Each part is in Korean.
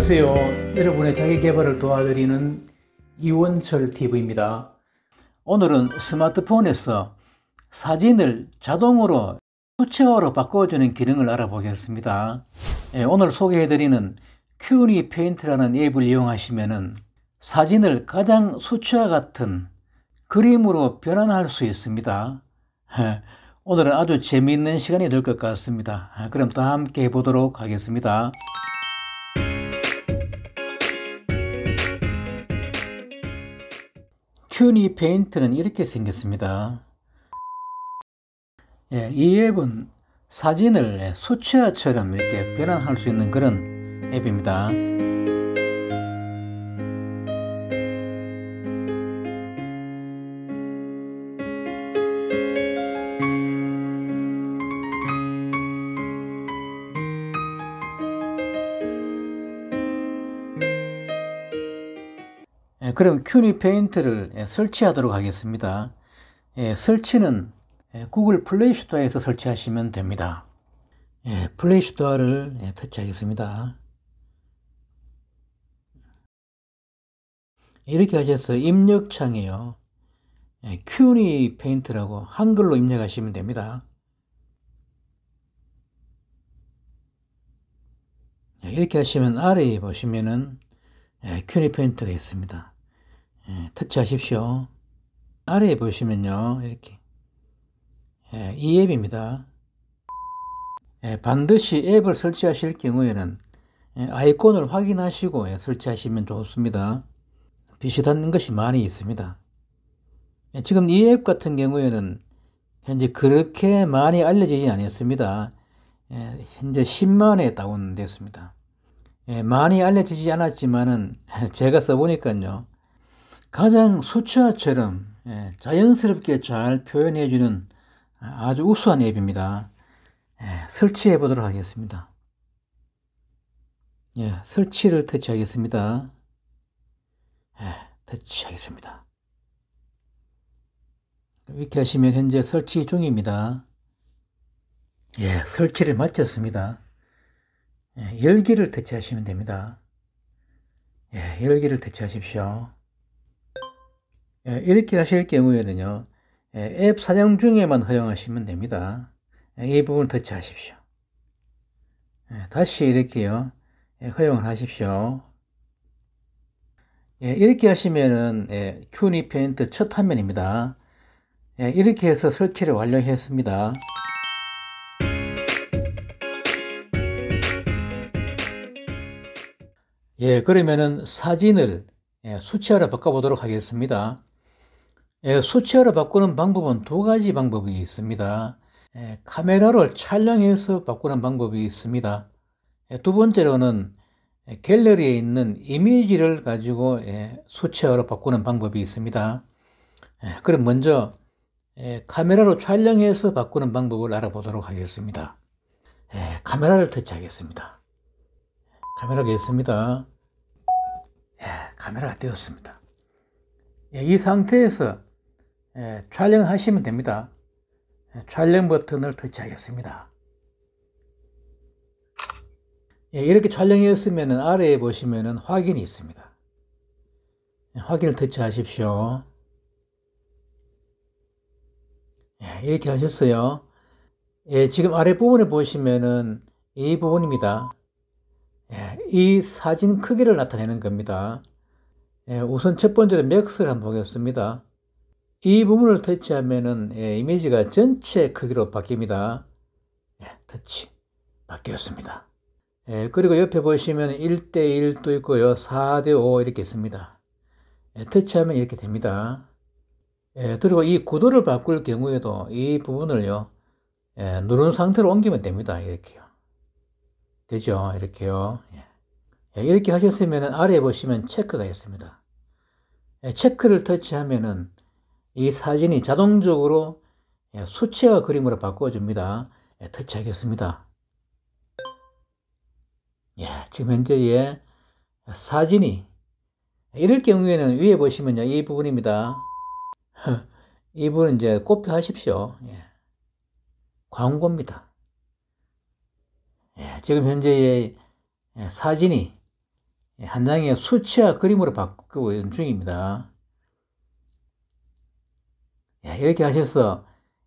안녕하세요. 여러분의 자기 개발을 도와드리는 이원철 TV입니다. 오늘은 스마트폰에서 사진을 자동으로 수채화로 바꿔주는 기능을 알아보겠습니다. 예, 오늘 소개해드리는 큐니 페인트라는 앱을 이용하시면 사진을 가장 수채화 같은 그림으로 변환할 수 있습니다. 예, 오늘은 아주 재미있는 시간이 될 것 같습니다. 예, 그럼 다 함께 해보도록 하겠습니다. 큐니 페인트는 이렇게 생겼습니다. 예, 이 앱은 사진을 수채화처럼 이렇게 변환할 수 있는 그런 앱입니다. 그럼 큐니 페인트를 예, 설치하도록 하겠습니다. 예, 설치는 예, 구글 플레이 슈터에서 설치하시면 됩니다. 플레이 슈터어를 터치하겠습니다. 이렇게 하셔서 입력창에요. 큐니 페인트라고 한글로 입력하시면 됩니다. 이렇게 하시면 아래에 보시면은 큐니 페인트가 있습니다. 터치하십시오. 아래에 보시면요. 이렇게. 예, 이 앱입니다. 예, 반드시 앱을 설치하실 경우에는 예, 아이콘을 확인하시고 예, 설치하시면 좋습니다. 비슷한 것이 많이 있습니다. 예, 지금 이 앱 같은 경우에는 현재 그렇게 많이 알려지진 않았습니다. 예, 현재 10만에 다운됐습니다. 예, 많이 알려지지 않았지만은 제가 써보니까요. 가장 수채화처럼 예, 자연스럽게 잘 표현해주는 아주 우수한 앱입니다. 예, 설치해 보도록 하겠습니다. 예, 설치를 터치하겠습니다. 예, 터치하겠습니다. 이렇게 하시면 현재 설치 중입니다. 예, 설치를 마쳤습니다. 예, 열기를 터치하시면 됩니다. 예, 열기를 터치하십시오. 예, 이렇게 하실 경우에는요, 예, 앱 사용 중에만 허용하시면 됩니다. 예, 이 부분 터치하십시오. 다시 이렇게요, 허용하십시오. 을 이렇게 하시면은 큐니 페인트 첫 화면입니다. 이렇게 해서 설치를 완료했습니다. 예, 그러면은 사진을 수치화로 바꿔보도록 하겠습니다. 예, 수채화로 바꾸는 방법은 두 가지 방법이 있습니다. 예, 카메라를 촬영해서 바꾸는 방법이 있습니다. 예, 두 번째로는 갤러리에 있는 이미지를 가지고 수채화로 바꾸는 방법이 있습니다. 그럼 먼저 카메라로 촬영해서 바꾸는 방법을 알아보도록 하겠습니다. 카메라를 터치하겠습니다. 카메라가 있습니다. 카메라가 되었습니다이 상태에서 예, 촬영하시면 됩니다. 예, 촬영 버튼을 터치하겠습니다. 예, 이렇게 촬영했으면 아래에 보시면 확인이 있습니다. 예, 확인을 터치하십시오. 예, 이렇게 하셨어요. 예, 지금 아랫부분에 보시면은 이 부분입니다. 예, 이 사진 크기를 나타내는 겁니다. 예, 우선 첫 번째로 맥스를 한번 보겠습니다. 이 부분을 터치하면은 예, 이미지가 전체 크기로 바뀝니다. 예, 터치 바뀌었습니다. 예, 그리고 옆에 보시면 1대1도 있고요. 4대5 이렇게 있습니다. 예, 터치하면 이렇게 됩니다. 예, 그리고 이 구도를 바꿀 경우에도 이 부분을요. 예, 누른 상태로 옮기면 됩니다. 이렇게요. 되죠? 이렇게요. 예. 예, 이렇게 하셨으면 아래에 보시면 체크가 있습니다. 예, 체크를 터치하면은 이 사진이 자동적으로 예, 수채화 그림으로 바꿔줍니다. 예, 터치하겠습니다. 예, 지금 현재 예, 사진이 이럴 경우에는 위에 보시면요. 이 부분입니다. 이부분 이제 꽃표 하십시오. 예, 광고입니다. 예, 지금 현재 예, 사진이 한 장의 수채화 그림으로 바꾸고 있는 중입니다. 예, 이렇게 하셔서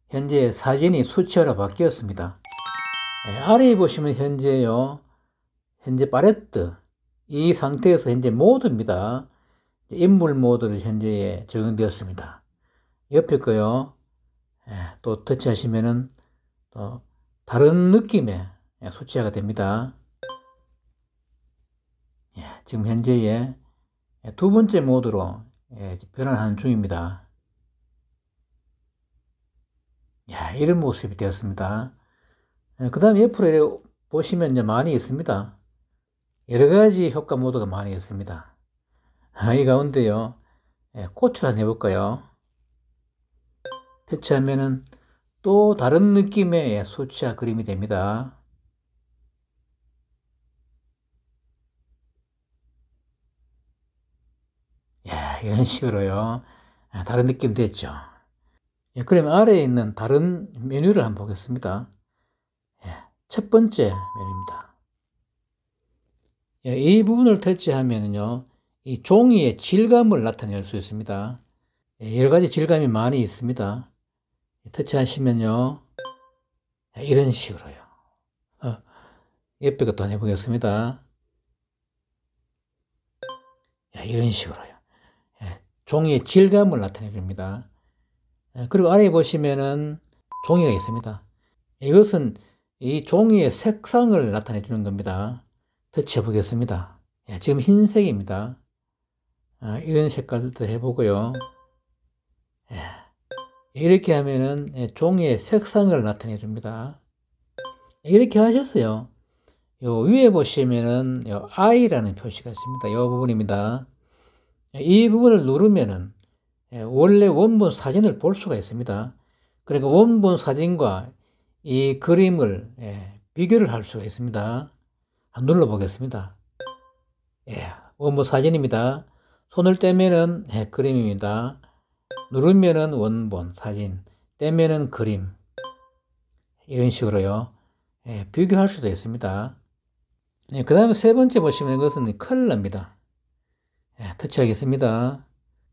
현재 사진이 수치화로 바뀌었습니다. 예, 아래 보시면 현재요. 현재 팔레트 이 상태에서 현재 모드입니다. 인물 모드로 현재 적용되었습니다. 옆에 거요. 예, 또 터치하시면은 또 다른 느낌의 수치화가 됩니다. 지금 현재의 두 번째 모드로 변환하는 중입니다. 야, 이런 모습이 되었습니다. 예, 그 다음 옆으로 보시면 많이 있습니다. 여러 가지 효과 모드가 많이 있습니다. 아, 이 가운데요, 꽃을 예, 한번 해볼까요? 터치하면은 또 다른 느낌의 수치화 예, 그림이 됩니다. 야, 이런 식으로요. 아, 다른 느낌 됐죠? 예, 그러면 아래에 있는 다른 메뉴를 한번 보겠습니다. 예, 첫 번째 메뉴입니다. 예, 이 부분을 터치하면요, 이 종이의 질감을 나타낼 수 있습니다. 예, 여러 가지 질감이 많이 있습니다. 터치하시면요, 예, 예, 이런 식으로요. 어, 예쁘게 또 해보겠습니다. 예, 이런 식으로요. 예, 종이의 질감을 나타내 줍니다. 예, 그리고 아래에 보시면은 종이가 있습니다. 이것은 이 종이의 색상을 나타내 주는 겁니다. 터치해 보겠습니다. 예, 지금 흰색입니다. 아, 이런 색깔도 해보고요. 예, 이렇게 하면은 예, 종이의 색상을 나타내 줍니다. 이렇게 하셨어요. 요 위에 보시면은 요 I라는 표시가 있습니다. 요 부분입니다. 예, 이 부분을 누르면은 예, 원래 원본 사진을 볼 수가 있습니다. 그러니까 원본 사진과 이 그림을 예, 비교를 할 수가 있습니다. 한번 눌러보겠습니다. 예, 원본 사진입니다. 손을 떼면은 예, 그림입니다. 누르면은 원본 사진, 떼면은 그림. 이런 식으로요. 예, 비교할 수도 있습니다. 예, 그 다음에 세 번째 보시면 이것은 컬러입니다. 예, 터치하겠습니다.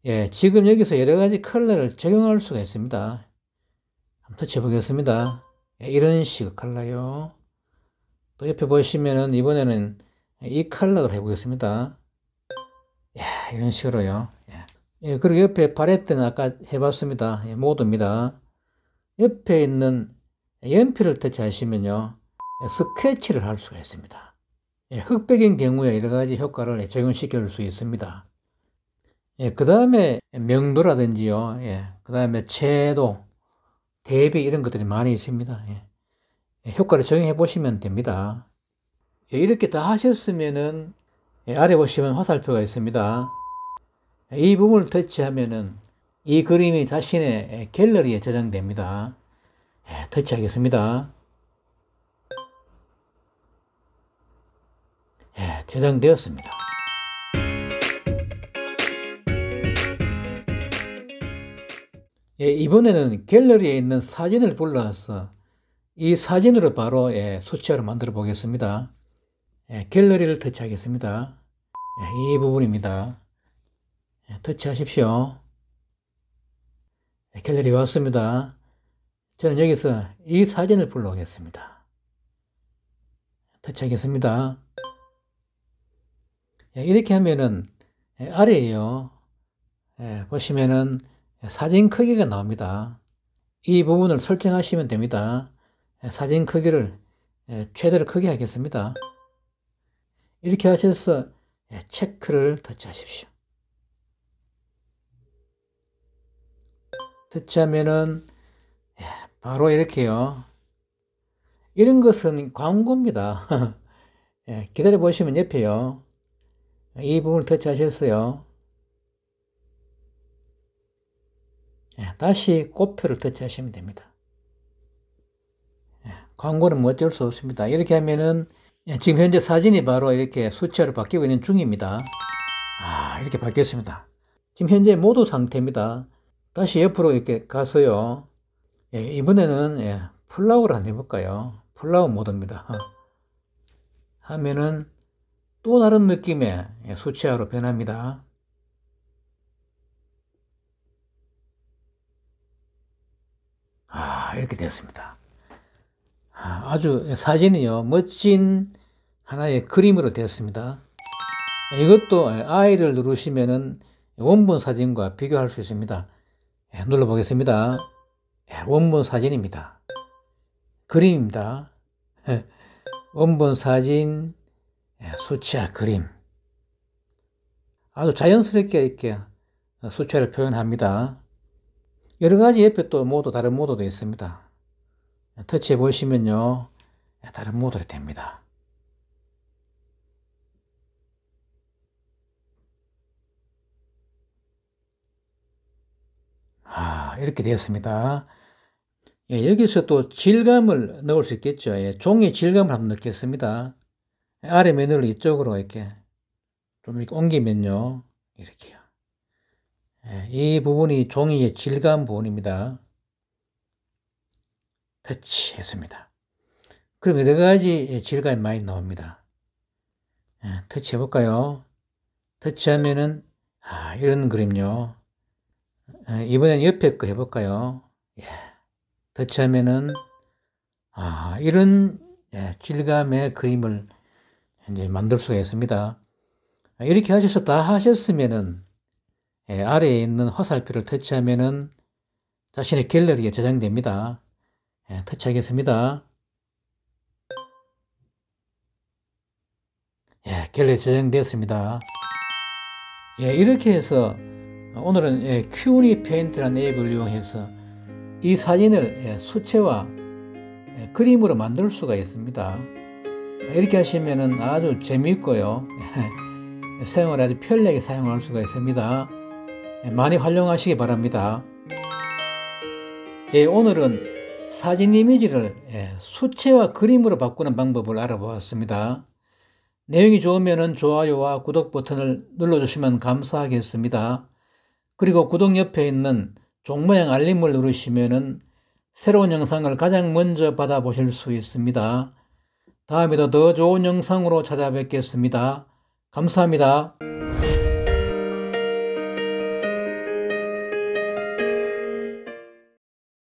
예, 지금 여기서 여러 가지 컬러를 적용할 수가 있습니다. 한번 터쳐보겠습니다. 예, 이런 식의 컬러요. 또 옆에 보시면은 이번에는 이 컬러를 해보겠습니다. 예, 이런 식으로요. 예, 예, 그리고 옆에 바레트는 아까 해봤습니다. 예, 모드입니다. 옆에 있는 연필을 터치하시면요. 예, 스케치를 할 수가 있습니다. 예, 흑백인 경우에 여러 가지 효과를 적용시킬 수 있습니다. 예, 그 다음에 명도라든지요. 예, 그 다음에 채도, 대비 이런 것들이 많이 있습니다. 예, 예, 효과를 적용해 보시면 됩니다. 예, 이렇게 다 하셨으면은 예, 아래 보시면 화살표가 있습니다. 예, 이 부분을 터치하면은 이 그림이 자신의 예, 갤러리에 저장됩니다. 예, 터치하겠습니다. 예, 저장되었습니다. 예, 이번에는 갤러리에 있는 사진을 불러서 이 사진으로 바로 예, 수치화를 만들어 보겠습니다. 예, 갤러리를 터치하겠습니다. 예, 이 부분입니다. 예, 터치하십시오. 예, 갤러리 왔습니다. 저는 여기서 이 사진을 불러오겠습니다. 터치하겠습니다. 예, 이렇게 하면은 예, 아래에요. 예, 보시면은 사진 크기가 나옵니다. 이 부분을 설정하시면 됩니다. 예, 사진 크기를 예, 최대로 크게 하겠습니다. 이렇게 하셔서 예, 체크를 터치하십시오. 터치하면은 바로 이렇게요. 이런 것은 광고입니다. 기다려 보시면 옆에요. 이 부분을 터치하셨어요. 예, 다시 꽃표를 터치하시면 됩니다. 예, 광고는 뭐 어쩔 수 없습니다. 이렇게 하면은 예, 지금 현재 사진이 바로 이렇게 수치화로 바뀌고 있는 중입니다. 아, 이렇게 바뀌었습니다. 지금 현재 모두 상태입니다. 다시 옆으로 이렇게 가서요. 예, 이번에는 예, 플라우를 한번 해볼까요? 플라우 모드입니다. 하면은 또 다른 느낌의 수치화로 변합니다. 이렇게 되었습니다. 아, 아주 사진이요. 멋진 하나의 그림으로 되었습니다. 이것도 아이를 누르시면은 원본 사진과 비교할 수 있습니다. 예, 눌러보겠습니다. 예, 원본 사진입니다. 그림입니다. 예, 원본 사진, 수채 그림. 아주 자연스럽게 이렇게 수채를 표현합니다. 여러 가지 옆에 또 모드, 다른 모드도 있습니다. 터치해 보시면요. 다른 모드로 됩니다. 아, 이렇게 되었습니다. 예, 여기서 또 질감을 넣을 수 있겠죠. 예, 종이 질감을 한번 넣겠습니다. 아래 메뉴를 이쪽으로 이렇게 좀 이렇게 옮기면요. 이렇게요. 예, 이 부분이 종이의 질감 부분입니다. 터치했습니다. 그럼 여러 가지 예, 질감이 많이 나옵니다. 예, 터치해볼까요? 터치하면은, 아, 이런 그림요. 이번엔 옆에 거 해볼까요? 예. 터치하면은, 아, 이런 예, 질감의 그림을 이제 만들 수가 있습니다. 이렇게 하셔서 다 하셨으면은 예, 아래에 있는 화살표를 터치하면은 자신의 갤러리에 저장됩니다. 예, 터치하겠습니다. 예, 갤러리에 저장되었습니다. 예, 이렇게 해서 오늘은 예, 큐니 페인트라는 앱을 이용해서 이 사진을 예, 수채화 예, 그림으로 만들 수가 있습니다. 이렇게 하시면 아주 재미있고요. 사용을 아주 편리하게 사용할 수가 있습니다. 예, 많이 활용하시기 바랍니다. 예, 오늘은 사진 이미지를 예, 수채화 그림으로 바꾸는 방법을 알아보았습니다. 내용이 좋으면 좋아요와 구독 버튼을 눌러주시면 감사하겠습니다. 그리고 구독 옆에 있는 종 모양 알림을 누르시면 새로운 영상을 가장 먼저 받아보실 수 있습니다. 다음에도 더 좋은 영상으로 찾아뵙겠습니다. 감사합니다.